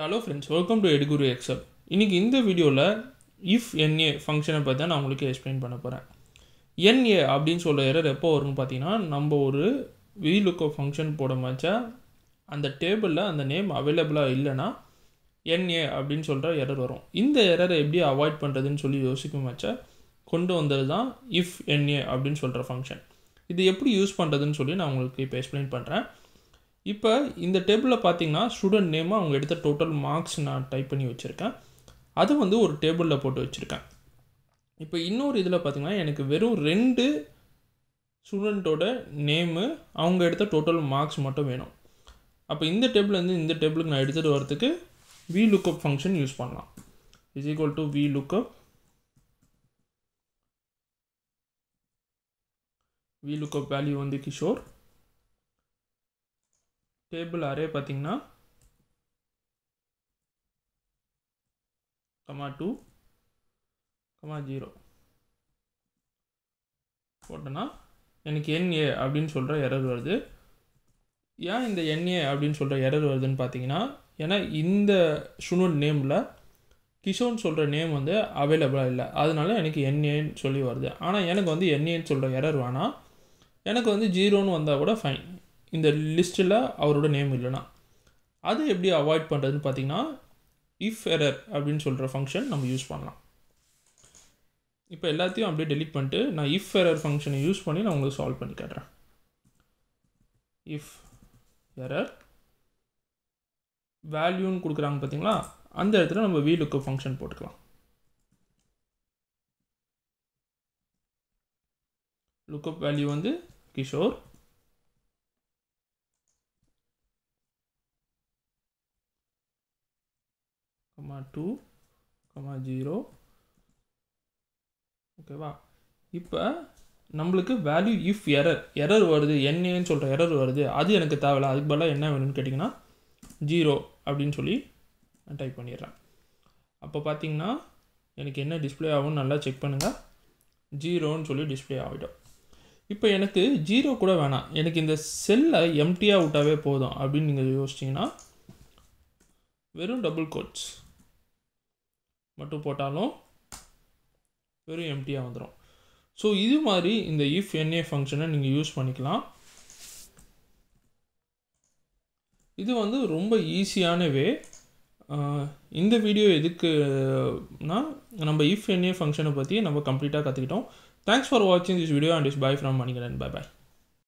hello friends welcome to எடுகுரு எக்ஸப் இன்றைக்கி இந்த வீடியோவில் இஃப் என்ஏ ஃபங்க்ஷனை பற்றி தான் நான் உங்களுக்கு எக்ஸ்பிளைன் பண்ண போகிறேன் என்ஏ அப்படின்னு சொல்கிற எரர் எப்போ வரும்னு பார்த்தீங்கன்னா நம்ம ஒரு விலுக்கோ ஃபங்க்ஷன் போட மாச்சா அந்த டேபிளில் அந்த நேம் அவைலபிளாக இல்லைன்னா என்ஏ அப்படின்னு சொல்கிற எரர் வரும் இந்த எரரை எப்படி அவாய்ட் பண்ணுறதுன்னு சொல்லி யோசிக்கும் வச்சா கொண்டு வந்தது தான் இஃப் என்ஏ அப்படின்னு சொல்கிற ஃபங்க்ஷன் இது எப்படி யூஸ் பண்ணுறதுன்னு சொல்லி நான் உங்களுக்கு இப்போ எக்ஸ்பிளைன் பண்ணுறேன் இப்போ இந்த டேபிளில் பார்த்தீங்கன்னா ஸ்டூடெண்ட் நேம் அவங்க எடுத்த டோட்டல் மார்க்ஸ் நான் டைப் பண்ணி வச்சுருக்கேன் அது வந்து ஒரு டேபிளில் போட்டு வச்சுருக்கேன் இப்போ இன்னொரு இதில் பார்த்திங்கன்னா எனக்கு வெறும் ரெண்டு ஸ்டூடெண்ட்டோட நேமு அவங்க எடுத்த டோட்டல் மார்க்ஸ் மட்டும் வேணும் அப்போ இந்த டேபிள்லேருந்து இந்த டேபிளுக்கு நான் எடுத்துகிட்டு வரத்துக்கு வி லுக்அப் ஃபங்க்ஷன் யூஸ் பண்ணலாம் is equal to V lookup V lookup value வந்து கிஷோர் டேபிள் அரே பார்த்தீங்கன்னா கமா டூ கமா ஜீரோ போட்டோன்னா எனக்கு என்ஏ அப்படின்னு சொல்கிற எரர் வருது ஏன் இந்த என்ஏ அப்படின்னு சொல்கிற எரர் வருதுன்னு பார்த்தீங்கன்னா ஏன்னா இந்த ஸ்டூடெண்ட் நேமில் கிஷோன் சொல்கிற நேம் வந்து அவைலபிளாக இல்லை அதனால எனக்கு என்ஏன்னு சொல்லி வருது ஆனால் எனக்கு வந்து என்ஏன்னு சொல்கிற எரர் வேணாம் எனக்கு வந்து ஜீரோன்னு வந்தால் கூட ஃபைன் இந்த லிஸ்ட்டில் அவரோட நேம் இல்லைனா அது எப்படி அவாய்ட் பண்ணுறதுன்னு பார்த்தீங்கன்னா இஃப் எரர் அப்படின்னு சொல்கிற ஃபங்க்ஷன் நம்ம யூஸ் பண்ணலாம் இப்போ எல்லாத்தையும் அப்படியே டெலிட் பண்ணிட்டு நான் இஃப் எரர் ஃபங்க்ஷனை யூஸ் பண்ணி நான் உங்களுக்கு சால்வ் பண்ணி காட்டுறேன் இஃப் எரர் வேல்யூன்னு கொடுக்குறாங்க பார்த்தீங்களா அந்த இடத்துல நம்ம வீலுக்கு ஃபங்க்ஷன் போட்டுக்கலாம் லுக்கப் வேல்யூ வந்து Kishore comma two comma zero ஓகேவா இப்போ நம்மளுக்கு வேல்யூ இஃப் எரர் எரர் வருது என்னன்னு சொல்கிற எரர் வருது அது எனக்கு தேவை அதுக்கு பதிலாக என்ன வேணும்னு கேட்டிங்கன்னா ஜீரோ அப்படின்னு சொல்லி நான் டைப் பண்ணிடுறேன் அப்போ பார்த்தீங்கன்னா எனக்கு என்ன டிஸ்பிளே ஆகும்னு நல்லா செக் பண்ணுங்கள் ஜீரோன்னு சொல்லி டிஸ்பிளே ஆகிடும் இப்போ எனக்கு ஜீரோ கூட வேணாம் எனக்கு இந்த செல்லை எம்டியாக விட்டாவே போதும் அப்படின்னு நீங்கள் யோசிச்சிங்கன்னா வெறும் டபுள் கோட்ஸ் மட்டும் போட்டாலும் வெறும் எம்டியாக வந்துடும் ஸோ இது மாதிரி இந்த இஃப் என்ஏ ஃபங்க்ஷனை நீங்கள் யூஸ் பண்ணிக்கலாம் இது வந்து ரொம்ப ஈஸியானவே இந்த வீடியோ எதுக்குன்னா நம்ம இஃப் என்ஏ ஃபங்க்ஷனை பற்றி நம்ம கம்ப்ளீட்டாக கற்றுக்கிட்டோம் தேங்க்ஸ் ஃபார் வாட்சிங் this video and is bye from Manikandan bye bye